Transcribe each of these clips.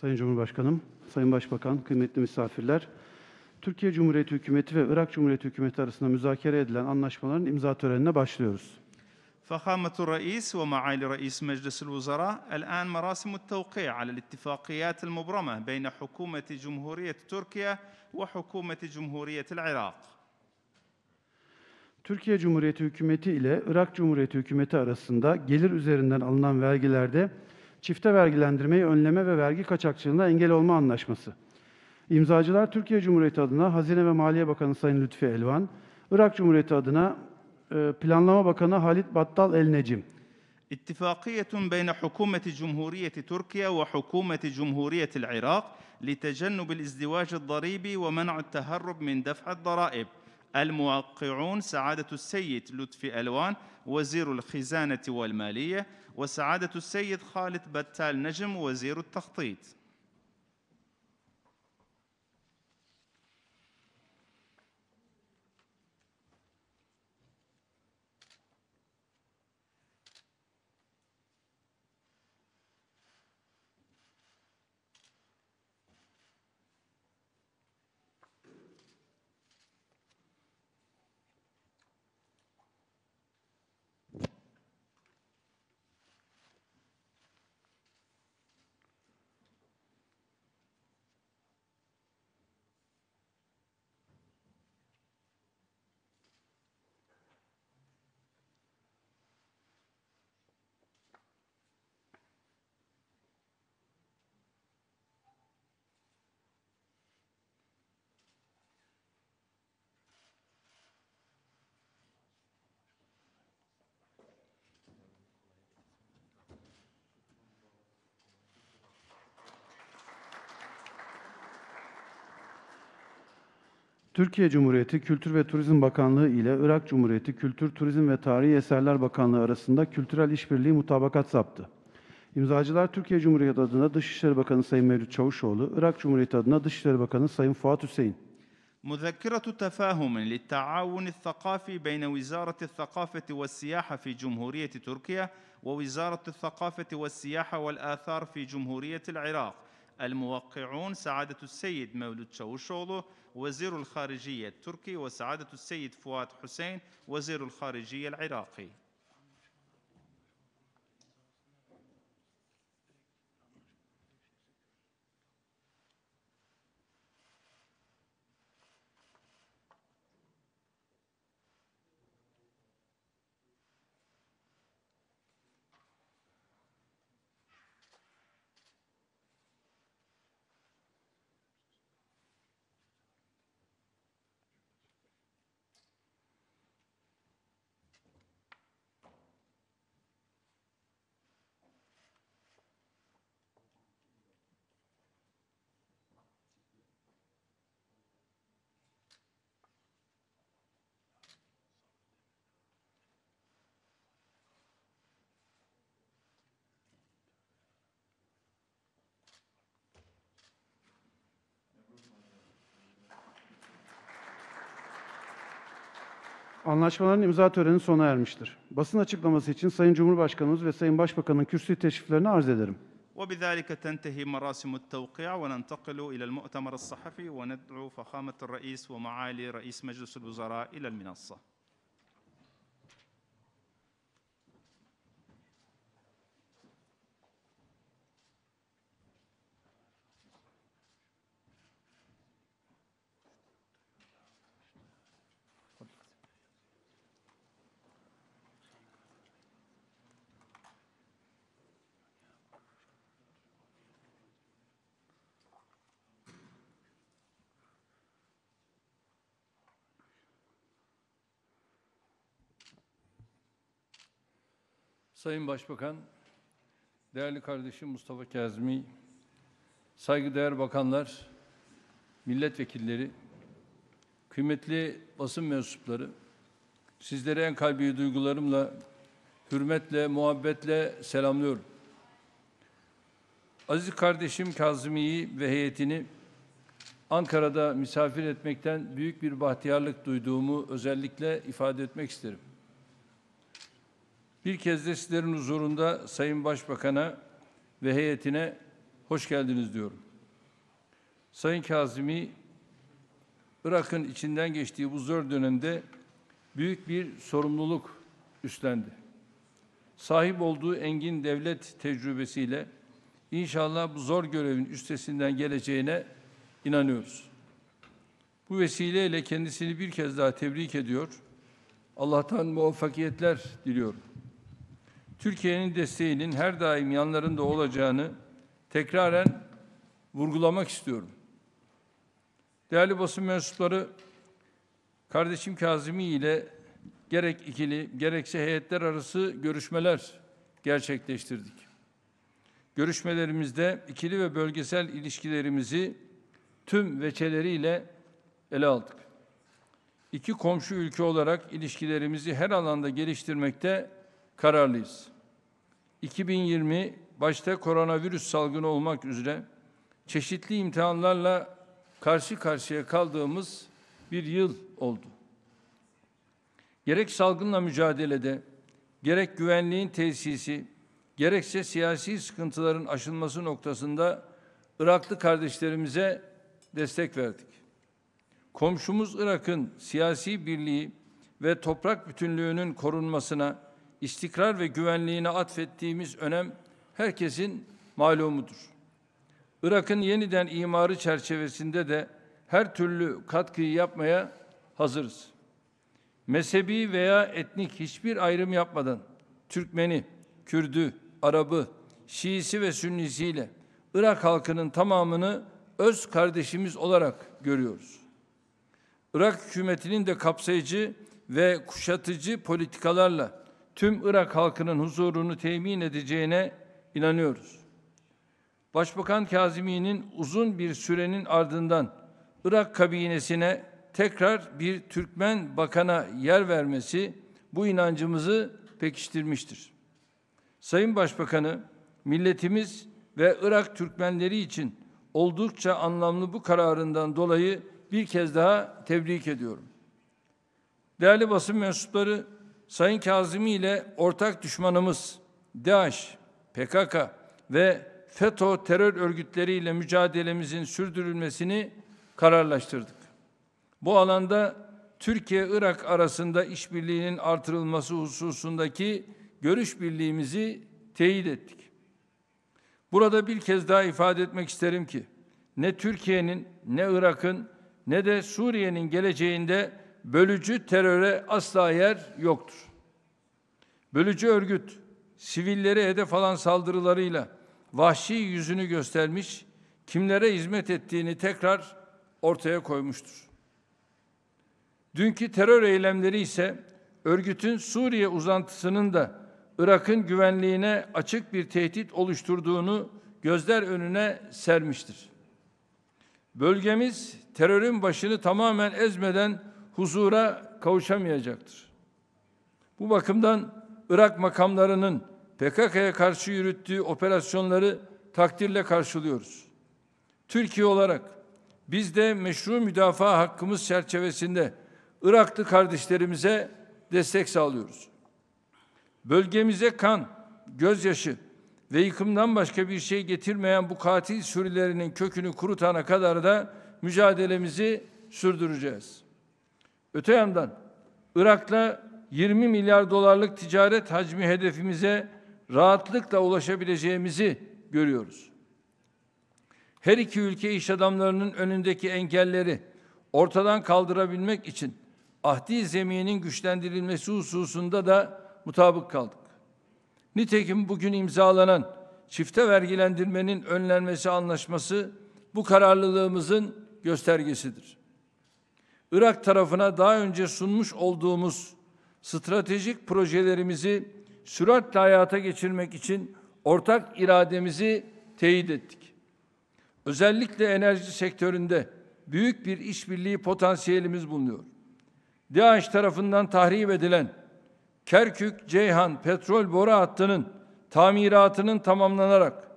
Sayın Cumhurbaşkanım, Sayın Başbakan, kıymetli misafirler, Türkiye Cumhuriyeti Hükümeti ve Irak Cumhuriyeti Hükümeti arasında müzakere edilen anlaşmaların imza törenine başlıyoruz. فخامة الرئيس ومعالي رئيس مجلس الوزراء الآن مراسم التوقيع على الاتفاقيات المبرمة بين حكومة جمهورية تركيا وحكومة جمهورية العراق. Türkiye Cumhuriyeti Hükümeti ile Irak Cumhuriyeti Hükümeti arasında gelir üzerinden alınan vergilerde Çifte vergilendirmeyi önleme ve vergi kaçakçılığına engel olma anlaşması. İmzacılar Türkiye Cumhuriyeti adına Hazine ve Maliye Bakanı Sayın Lütfi Elvan, Irak Cumhuriyeti adına e, Planlama Bakanı Halit Battal El Necim. Cumhuriyeti Türkiye ve جمهورية Cumhuriyeti Irak, جمهورية العراق لتجنب الازدواج الضريبي ومنع التهرب min دفع الضرائب الموقعون سعادة السيد لطفي ألوان وزير الخزانة والمالية وسعادة السيد خالد بتال نجم وزير التخطيط Türkiye Cumhuriyeti Kültür ve Turizm Bakanlığı ile Irak Cumhuriyeti Kültür, Turizm ve Tarihi Eserler Bakanlığı arasında kültürel işbirliği mutabakat saptı. İmzacılar Türkiye Cumhuriyeti adına Dışişleri Bakanı Sayın Mevlüt Çavuşoğlu, Irak Cumhuriyeti adına Dışişleri Bakanı Sayın Fuat Hüseyin. مذكرة تفاهم للتعاون الثقافي بين وزارة الثقافة والسياحة في جمهورية تركيا ووزارة الثقافة والسياحة والآثار في جمهورية العراق الموقعون سعادة السيد مولود شوشولو وزير الخارجية التركي وسعادة السيد فؤاد حسين وزير الخارجية العراقي Anlaşmaların imza töreni sona ermiştir. Basın açıklaması için Sayın Cumhurbaşkanımız ve Sayın Başbakan'ın kürsü teşriflerini arz ederim. وبذلك تنتهي مراسم التوقيع وننتقل إلى المؤتمر الصحفي وندعو فخامة الرئيس ومعالي رئيس مجلس الوزراء إلى المنصة Sayın Başbakan, değerli kardeşim Mustafa Kazmi, saygıdeğer bakanlar, milletvekilleri, kıymetli basın mensupları, sizlere en kalbi duygularımla, hürmetle, muhabbetle selamlıyorum. Aziz kardeşim Kazmi'yi ve heyetini Ankara'da misafir etmekten büyük bir bahtiyarlık duyduğumu özellikle ifade etmek isterim. Bir kez de sizlerin huzurunda Sayın Başbakan'a ve heyetine hoş geldiniz diyorum. Sayın Kazimi, Irak'ın içinden geçtiği bu zor dönemde büyük bir sorumluluk üstlendi. Sahip olduğu engin devlet tecrübesiyle inşallah bu zor görevin üstesinden geleceğine inanıyoruz. Bu vesileyle kendisini bir kez daha tebrik ediyor. Allah'tan muvaffakiyetler diliyorum. Türkiye'nin desteğinin her daim yanlarında olacağını tekraren vurgulamak istiyorum. Değerli basın mensupları, kardeşim Kazimi ile gerek ikili gerekse heyetler arası görüşmeler gerçekleştirdik. Görüşmelerimizde ikili ve bölgesel ilişkilerimizi tüm veçeleriyle ele aldık. İki komşu ülke olarak ilişkilerimizi her alanda geliştirmekte kararlıyız. 2020 başta koronavirüs salgını olmak üzere çeşitli imtihanlarla karşı karşıya kaldığımız bir yıl oldu. Gerek salgınla mücadelede, gerek güvenliğin tesisi, gerekse siyasi sıkıntıların aşılması noktasında Iraklı kardeşlerimize destek verdik. Komşumuz Irak'ın siyasi birliği ve toprak bütünlüğünün korunmasına istikrar ve güvenliğine atfettiğimiz önem herkesin malumudur. Irak'ın yeniden imarı çerçevesinde de her türlü katkıyı yapmaya hazırız. Mezhebi veya etnik hiçbir ayrım yapmadan Türkmeni, Kürdü, Arabı, Şiisi ve Sünnisiyle Irak halkının tamamını öz kardeşimiz olarak görüyoruz. Irak hükümetinin de kapsayıcı ve kuşatıcı politikalarla tüm Irak halkının huzurunu temin edeceğine inanıyoruz. Başbakan Kazimi'nin uzun bir sürenin ardından Irak kabinesine tekrar bir Türkmen bakana yer vermesi bu inancımızı pekiştirmiştir. Sayın Başbakanı, milletimiz ve Irak Türkmenleri için oldukça anlamlı bu kararından dolayı bir kez daha tebrik ediyorum. Değerli basın mensupları, Sayın Kazimi ile ortak düşmanımız DAEŞ, PKK ve FETÖ terör örgütleriyle mücadelemizin sürdürülmesini kararlaştırdık. Bu alanda Türkiye-Irak arasında işbirliğinin artırılması hususundaki görüş birliğimizi teyit ettik. Burada bir kez daha ifade etmek isterim ki ne Türkiye'nin ne Irak'ın ne de Suriye'nin geleceğinde bölücü teröre asla yer yoktur. Bölücü örgüt sivilleri hedef alan saldırılarıyla vahşi yüzünü göstermiş, kimlere hizmet ettiğini tekrar ortaya koymuştur. Dünkü terör eylemleri ise örgütün Suriye uzantısının da Irak'ın güvenliğine açık bir tehdit oluşturduğunu gözler önüne sermiştir. Bölgemiz terörün başını tamamen ezmeden huzura kavuşamayacaktır. Bu bakımdan Irak makamlarının PKK'ya karşı yürüttüğü operasyonları takdirle karşılıyoruz. Türkiye olarak biz de meşru müdafaa hakkımız çerçevesinde Iraklı kardeşlerimize destek sağlıyoruz. Bölgemize kan, gözyaşı ve yıkımdan başka bir şey getirmeyen bu katil sürülerinin kökünü kurutana kadar da mücadelemizi sürdüreceğiz.'' Öte yandan Irak'la 20 milyar dolarlık ticaret hacmi hedefimize rahatlıkla ulaşabileceğimizi görüyoruz. Her iki ülke iş adamlarının önündeki engelleri ortadan kaldırabilmek için ahdi zeminin güçlendirilmesi hususunda da mutabık kaldık. Nitekim bugün imzalanan çifte vergilendirmenin önlenmesi anlaşması bu kararlılığımızın göstergesidir. Irak tarafına daha önce sunmuş olduğumuz stratejik projelerimizi süratle hayata geçirmek için ortak irademizi teyit ettik. Özellikle enerji sektöründe büyük bir işbirliği potansiyelimiz bulunuyor. DAEŞ tarafından tahrip edilen Kerkük-Ceyhan petrol boru hattının tamiratının tamamlanarak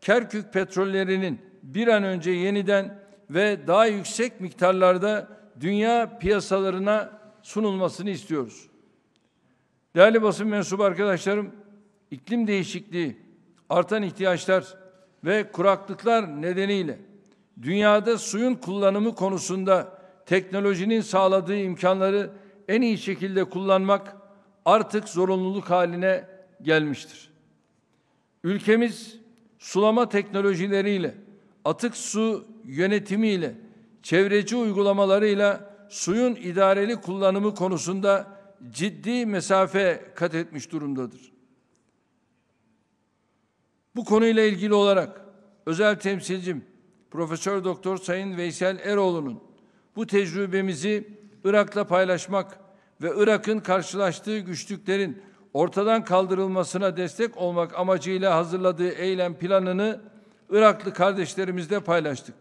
Kerkük petrollerinin bir an önce yeniden ve daha yüksek miktarlarda dünya piyasalarına sunulmasını istiyoruz. Değerli basın mensubu arkadaşlarım, iklim değişikliği, artan ihtiyaçlar ve kuraklıklar nedeniyle dünyada suyun kullanımı konusunda teknolojinin sağladığı imkanları en iyi şekilde kullanmak artık zorunluluk haline gelmiştir. Ülkemiz sulama teknolojileriyle, atık su yönetimiyle çevreci uygulamalarıyla suyun idareli kullanımı konusunda ciddi mesafe kat etmiş durumdadır. Bu konuyla ilgili olarak özel temsilcim Profesör Doktor Sayın Veysel Eroğlu'nun bu tecrübemizi Irak'la paylaşmak ve Irak'ın karşılaştığı güçlüklerin ortadan kaldırılmasına destek olmak amacıyla hazırladığı eylem planını Iraklı kardeşlerimizle paylaştık.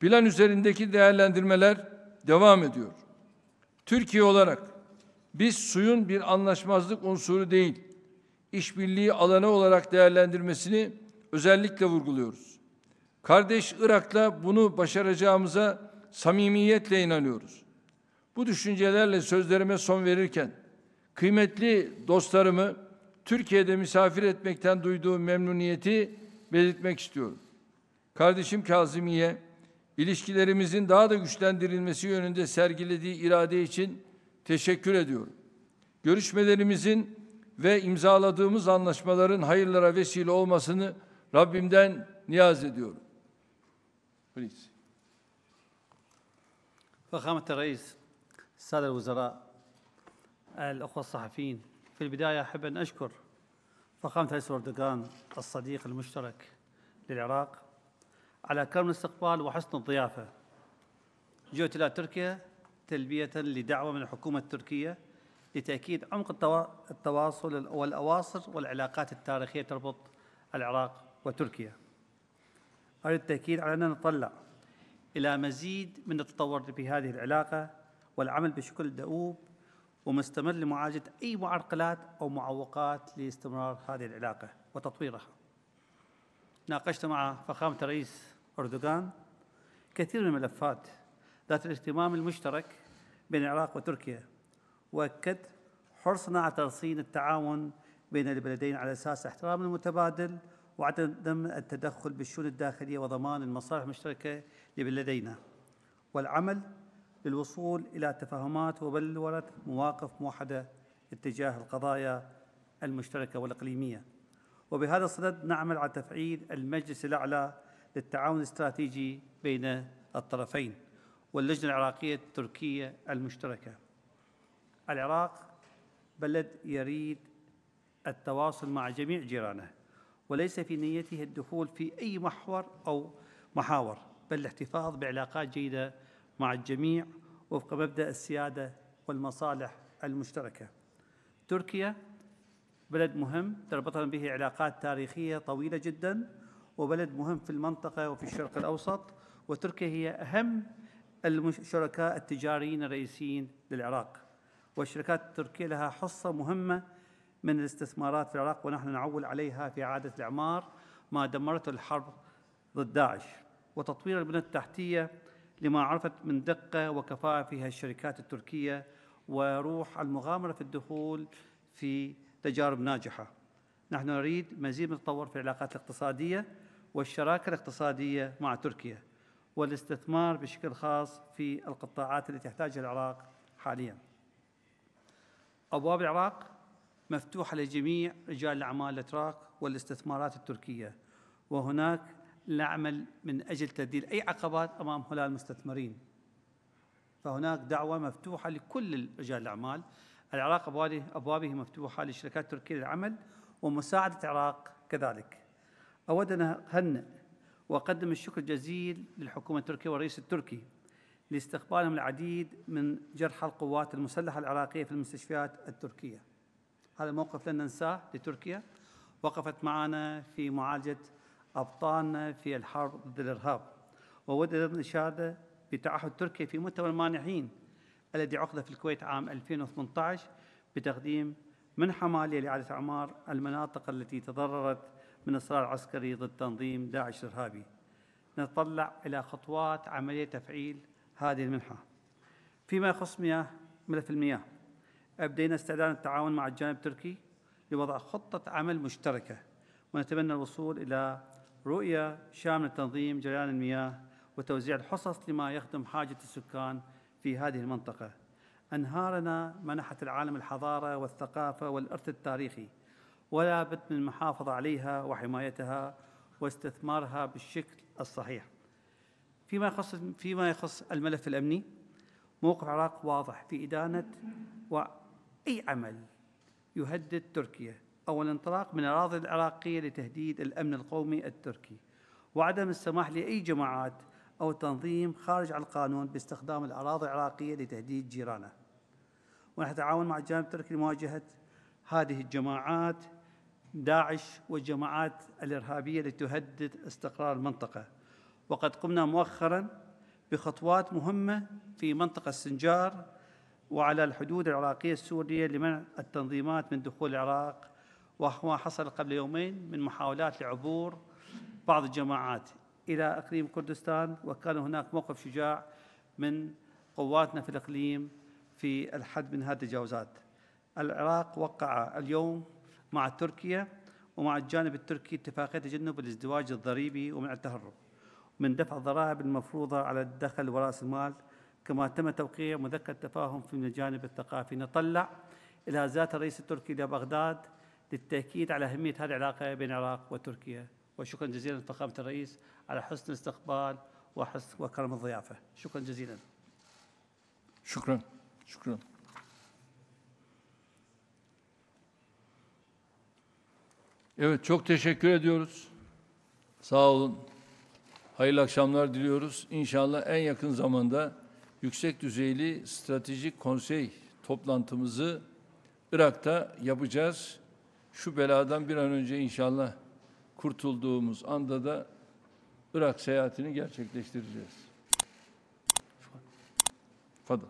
Plan üzerindeki değerlendirmeler devam ediyor. Türkiye olarak biz suyun bir anlaşmazlık unsuru değil, işbirliği alanı olarak değerlendirmesini özellikle vurguluyoruz. Kardeş Irak'la bunu başaracağımıza samimiyetle inanıyoruz. Bu düşüncelerle sözlerime son verirken kıymetli dostlarımı Türkiye'de misafir etmekten duyduğu memnuniyeti belirtmek istiyorum. Kardeşim Kazimiye ilişkilerimizin daha da güçlendirilmesi yönünde sergilediği irade için teşekkür ediyorum. Görüşmelerimizin ve imzaladığımız anlaşmaların hayırlara vesile olmasını Rabbimden niyaz ediyorum. Please. فخامة الرئيس السادة الوزراء Fil الصحفيين في البداية أحب أن أشكر فخامة Sadiq, أردوغان müşterek, المشترك للعراق على كرم الاستقبال وحسن الضيافة جئت إلى تركيا تلبية لدعوة من الحكومة التركية لتأكيد عمق التواصل والأواصر والعلاقات التاريخية تربط العراق وتركيا أريد التأكيد على أننا نطلع إلى مزيد من التطور في هذه العلاقة والعمل بشكل دؤوب ومستمر لمعالجة أي معرقلات أو معوقات لاستمرار هذه العلاقة وتطويرها ناقشت مع فخامة الرئيس أردوغان كثير من الملفات ذات الاهتمام المشترك بين العراق وتركيا وأكد حرصنا على ترصين التعاون بين البلدين على أساس احترام المتبادل وعدم التدخل بالشؤون الداخلية وضمان المصالح المشتركة لبلدينا والعمل للوصول إلى تفاهمات وبلورة مواقف موحدة اتجاه القضايا المشتركة والإقليمية وبهذا الصدد نعمل على تفعيل المجلس الأعلى للتعاون الاستراتيجي بين الطرفين واللجنة العراقية التركية المشتركة العراق بلد يريد التواصل مع جميع جيرانه وليس في نيته الدخول في أي محور أو محاور بل الاحتفاظ بعلاقات جيدة مع الجميع وفق مبدأ السيادة والمصالح المشتركة تركيا بلد مهم تربطنا به علاقات تاريخية طويلة جداً وبلد مهم في المنطقة وفي الشرق الأوسط وتركيا هي أهم الشركاء التجاريين الرئيسيين للعراق والشركات التركية لها حصة مهمة من الاستثمارات في العراق ونحن نعول عليها في إعادة الإعمار ما دمرته الحرب ضد داعش وتطوير البنى التحتية لما عرفت من دقة وكفاءة فيها الشركات التركية وروح المغامرة في الدخول في تجارب ناجحة نحن نريد مزيد من التطور في العلاقات الاقتصادية والشراكة الاقتصادية مع تركيا والاستثمار بشكل خاص في القطاعات التي تحتاجها العراق حاليا أبواب العراق مفتوحة لجميع رجال الأعمال الأتراك والاستثمارات التركية وهناك نعمل من أجل تذليل أي عقبات أمام هؤلاء المستثمرين فهناك دعوة مفتوحة لكل رجال الأعمال العراق أبوابه مفتوحة للشركات التركية للعمل ومساعدة العراق كذلك أود أن أهنئ وأقدم الشكر الجزيل للحكومة التركية والرئيس التركي لاستقبالهم العديد من جرحى القوات المسلحة العراقية في المستشفيات التركية هذا موقف لن ننساه لتركيا وقفت معنا في معالجة أبطالنا في الحرب ضد الإرهاب وأود أيضا الإشادة بتعهد تركيا في مؤتمر المانحين الذي عقد في الكويت عام 2018 بتقديم منحة مالية لإعادة أعمار المناطق التي تضررت من إصرار عسكري ضد تنظيم داعش الإرهابي نتطلع إلى خطوات عملية تفعيل هذه المنحة فيما يخص مياه ملف المياه أبدينا استعداد التعاون مع الجانب التركي لوضع خطة عمل مشتركة ونتمنى الوصول إلى رؤية شاملة تنظيم جريان المياه وتوزيع الحصص لما يخدم حاجة السكان في هذه المنطقة أنهارنا منحت العالم الحضارة والثقافة والإرث التاريخي ولا بد من المحافظة عليها وحمايتها واستثمارها بالشكل الصحيح فيما يخص فيما يخص الملف الأمني موقف العراق واضح في إدانة وأي عمل يهدد تركيا أو الانطلاق من الأراضي العراقية لتهديد الأمن القومي التركي وعدم السماح لأي جماعات أو تنظيم خارج عن القانون باستخدام الأراضي العراقية لتهديد جيرانه ونتعاون مع الجانب التركي لمواجهة هذه الجماعات داعش والجماعات الإرهابية لتهدد استقرار المنطقة وقد قمنا مؤخرا بخطوات مهمة في منطقة السنجار وعلى الحدود العراقية السورية لمنع التنظيمات من دخول العراق وما حصل قبل يومين من محاولات لعبور بعض الجماعات إلى أقليم كردستان وكان هناك موقف شجاع من قواتنا في الإقليم في الحد من هذه التجاوزات العراق وقع اليوم مع تركيا ومع الجانب التركي اتفاقية تجنب الازدواج الضريبي ومنع التهرب من دفع الضرائب المفروضة على الدخل ورأس المال كما تم توقيع مذكرة تفاهم في الجانب الثقافي نطلع إلى ذات الرئيس التركي لبغداد للتأكيد على أهمية هذه العلاقة بين العراق وتركيا وشكرا جزيلا فخامة الرئيس على حسن الاستقبال وحسن وكرم الضيافة شكرا جزيلا شكرا شكرا Evet, çok teşekkür ediyoruz. Sağ olun. Hayırlı akşamlar diliyoruz. İnşallah en yakın zamanda yüksek düzeyli stratejik konsey toplantımızı Irak'ta yapacağız. Şu beladan bir an önce inşallah kurtulduğumuz anda da Irak seyahatini gerçekleştireceğiz. Fadıl.